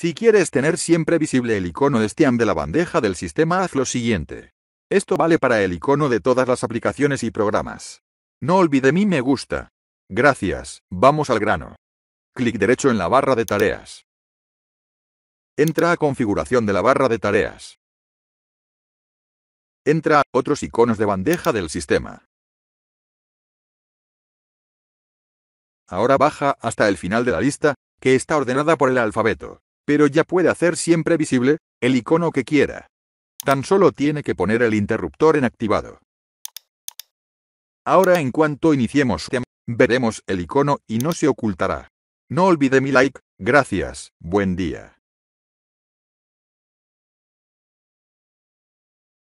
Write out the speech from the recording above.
Si quieres tener siempre visible el icono de Steam de la bandeja del sistema, haz lo siguiente. Esto vale para el icono de todas las aplicaciones y programas. No olvide mi me gusta. Gracias, vamos al grano. Clic derecho en la barra de tareas. Entra a configuración de la barra de tareas. Entra a otros iconos de bandeja del sistema. Ahora baja hasta el final de la lista, que está ordenada por el alfabeto pero ya puede hacer siempre visible el icono que quiera. Tan solo tiene que poner el interruptor en activado. Ahora en cuanto iniciemos, veremos el icono y no se ocultará. No olvide mi like, gracias, buen día.